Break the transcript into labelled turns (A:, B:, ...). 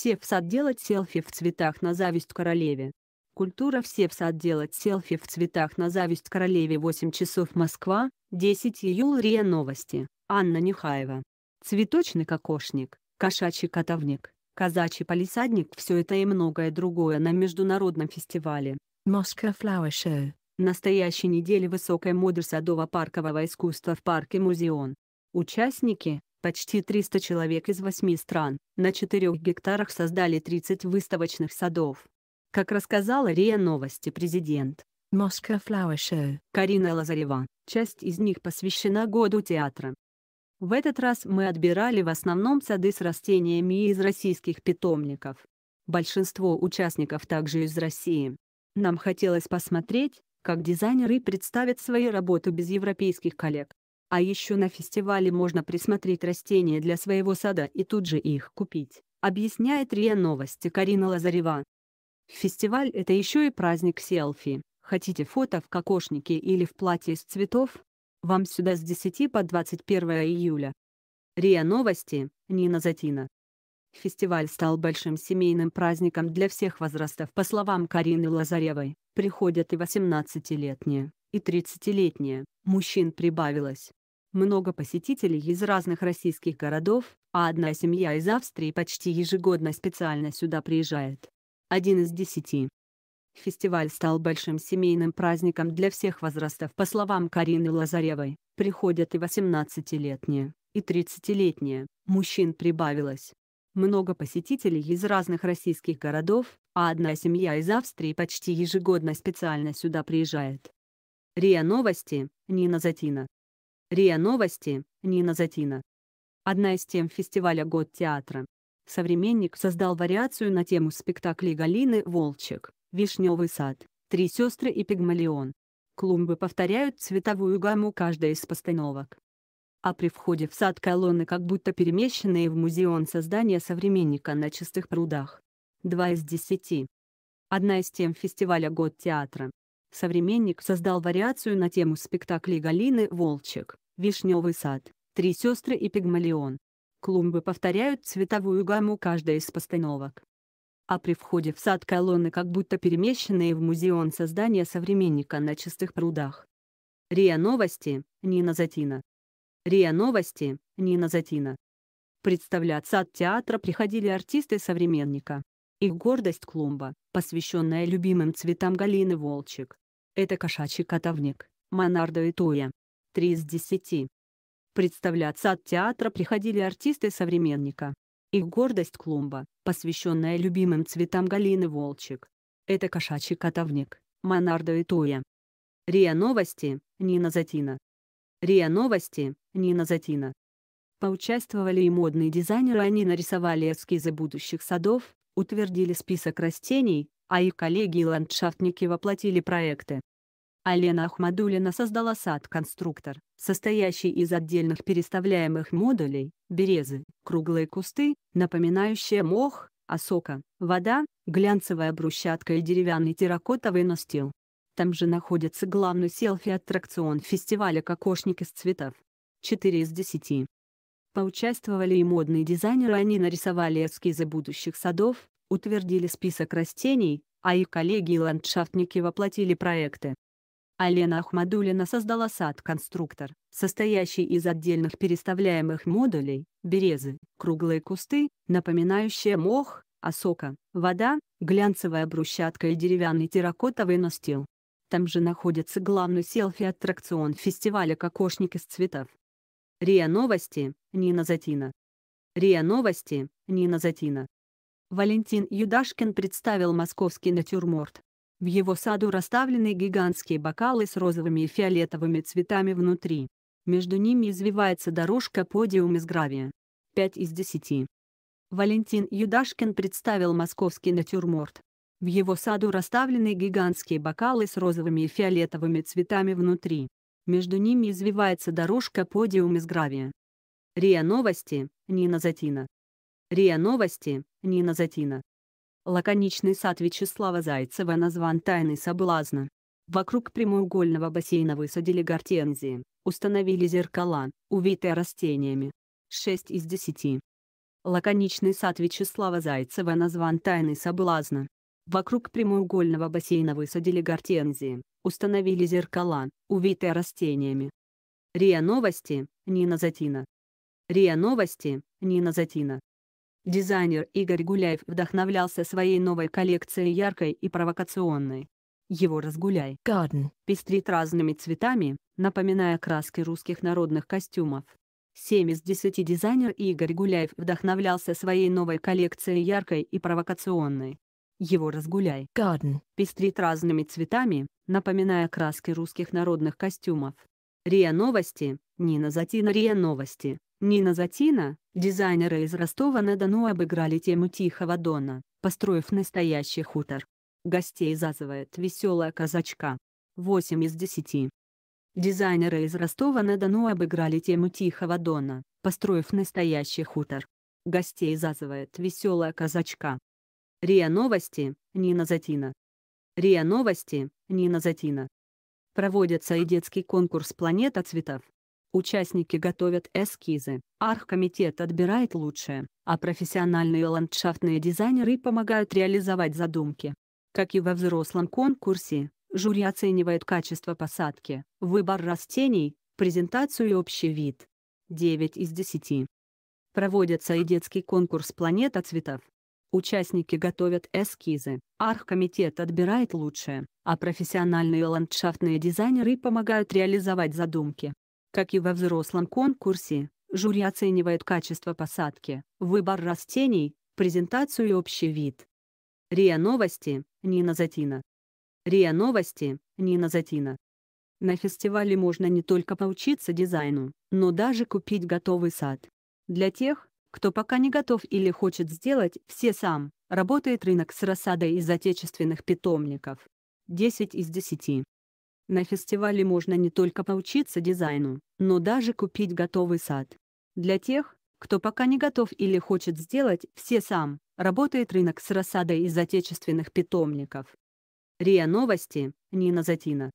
A: все в сад делать селфи в цветах на зависть королеве. Культура все в сад делать селфи в цветах на зависть королеве 8 часов Москва, 10 июля РИА Новости, Анна Нюхаева. Цветочный кокошник, кошачий котовник, казачий палисадник – все это и многое другое на международном фестивале. Moscow Flower Show. Настоящей неделе высокой моды садово-паркового искусства в парке Музеон. Участники Почти 300 человек из 8 стран на 4 гектарах создали 30 выставочных садов. Как рассказала РИА Новости президент Moscow Flower Show Карина Лазарева, часть из них посвящена году театра. В этот раз мы отбирали в основном сады с растениями из российских питомников. Большинство участников также из России. Нам хотелось посмотреть, как дизайнеры представят свои работы без европейских коллег. А еще на фестивале можно присмотреть растения для своего сада и тут же их купить, объясняет РИА Новости Карина Лазарева. Фестиваль – это еще и праздник селфи. Хотите фото в кокошнике или в платье из цветов? Вам сюда с 10 по 21 июля. РИА Новости, Нина Затина. Фестиваль стал большим семейным праздником для всех возрастов. По словам Карины Лазаревой, приходят и 18-летние, и 30-летние, мужчин прибавилось много посетителей из разных российских городов, а одна семья из Австрии почти ежегодно специально сюда приезжает. Один из десяти. Фестиваль стал большим семейным праздником для всех возрастов. По словам Карины Лазаревой, приходят и 18-летние, и 30-летние, мужчин прибавилось. Много посетителей из разных российских городов, а одна семья из Австрии почти ежегодно специально сюда приезжает. РИА Новости, Нина Затина. РИА Новости, Нина Затина. Одна из тем фестиваля «Год театра». Современник создал вариацию на тему спектаклей Галины Волчек, «Вишневый сад», «Три сестры» и «Пигмалион». Клумбы повторяют цветовую гамму каждой из постановок. А при входе в сад колонны как будто перемещенные в музеон создания современника на чистых прудах. Два из десяти. Одна из тем фестиваля «Год театра» Современник создал вариацию на тему спектаклей Галины Волчек «Вишневый сад», «Три сестры» и «Пигмалион». Клумбы повторяют цветовую гамму каждой из постановок. А при входе в сад колонны как будто перемещенные в музеон создания современника на чистых прудах. РИА Новости, Нина Затина. РИА Новости, Нина Затина. Представлять сад театра приходили артисты современника. Их гордость клумба, посвященная любимым цветам Галины Волчек, это кошачий котовник, Монардо и Туя. Три из десяти. Представляться от театра приходили артисты современника. Их гордость клумба, посвященная любимым цветам Галины Волчек. Это кошачий котовник, Монардо и Туя. РИА Новости, Нина Затина. РИА Новости, Нина Затина. Поучаствовали и модные дизайнеры, они нарисовали эскизы будущих садов, утвердили список растений, а их коллеги и ландшафтники воплотили проекты. Алена Ахмадулина создала сад-конструктор, состоящий из отдельных переставляемых модулей, березы, круглые кусты, напоминающие мох, осока, а вода, глянцевая брусчатка и деревянный терракотовый настил. Там же находится главный селфи-аттракцион фестиваля «Кокошники из цветов». 4 из 10. Поучаствовали и модные дизайнеры, они нарисовали эскизы будущих садов, утвердили список растений, а их коллеги и ландшафтники воплотили проекты. Алена Ахмадулина создала сад-конструктор, состоящий из отдельных переставляемых модулей, березы, круглые кусты, напоминающие мох, осока, вода, глянцевая брусчатка и деревянный терракотовый настил. Там же находится главный селфи-аттракцион фестиваля «Кокошники с цветов». РИА Новости, Нина Затина. РИА Новости, Нина Затина. Валентин Юдашкин представил московский натюрморт. В его саду расставлены гигантские бокалы с розовыми и фиолетовыми цветами внутри. Между ними извивается дорожка-подиум из гравия. 5 из 10. Валентин Юдашкин представил московский натюрморт. В его саду расставлены гигантские бокалы с розовыми и фиолетовыми цветами внутри. Между ними извивается дорожка подиум из гравия. РИА Новости, Нина Затина. РИА Новости, Нина Затина. Лаконичный сад Вячеслава Зайцева назван «Тайной соблазна». Вокруг прямоугольного бассейна высадили гортензии, установили зеркала, увитые растениями. 6 из 10. Лаконичный сад Вячеслава Зайцева назван «Тайной соблазна». Вокруг прямоугольного бассейна высадили гортензии, установили зеркала, увитые растениями. РИА Новости, Нина Затина. РИА Новости, Нина Затина. Дизайнер Игорь Гуляев вдохновлялся своей новой коллекцией яркой и провокационной. Его «Разгуляй» Garden пестрит разными цветами, напоминая краски русских народных костюмов. 7 из 10 дизайнер Игорь Гуляев вдохновлялся своей новой коллекцией яркой и провокационной. Его разгуляй Гарден, пестрит разными цветами, напоминая краски русских народных костюмов. РИА Новости, Нина Затина РИА Новости, Нина Затина, дизайнеры из Ростова-на-Дону обыграли тему Тихого Дона, построив настоящий хутор. Гостей зазывает веселая казачка. 8 из 10. Дизайнеры из Ростова-на-Дону обыграли тему Тихого Дона, построив настоящий хутор. Гостей зазывает веселая казачка. РИА Новости, Нина Затина. РИА Новости, Нина Затина. Проводится и детский конкурс «Планета цветов». Участники готовят эскизы, архкомитет отбирает лучшее, а профессиональные ландшафтные дизайнеры помогают реализовать задумки. Как и во взрослом конкурсе, жюри оценивает качество посадки, выбор растений, презентацию и общий вид. 9 из 10. Проводится и детский конкурс «Планета цветов». Участники готовят эскизы, архкомитет отбирает лучшее, а профессиональные ландшафтные дизайнеры помогают реализовать задумки. Как и во взрослом конкурсе, жюри оценивает качество посадки, выбор растений, презентацию и общий вид. РИА Новости, Нина Затина. РИА Новости, Нина Затина. На фестивале можно не только поучиться дизайну, но даже купить готовый сад. Для тех, кто пока не готов или хочет сделать, все сам. Работает рынок с рассадой из отечественных питомников. 10 из 10. На фестивале можно не только поучиться дизайну, но даже купить готовый сад. Для тех, кто пока не готов или хочет сделать, все сам. Работает рынок с рассадой из отечественных питомников. РИА Новости, Нина Затина.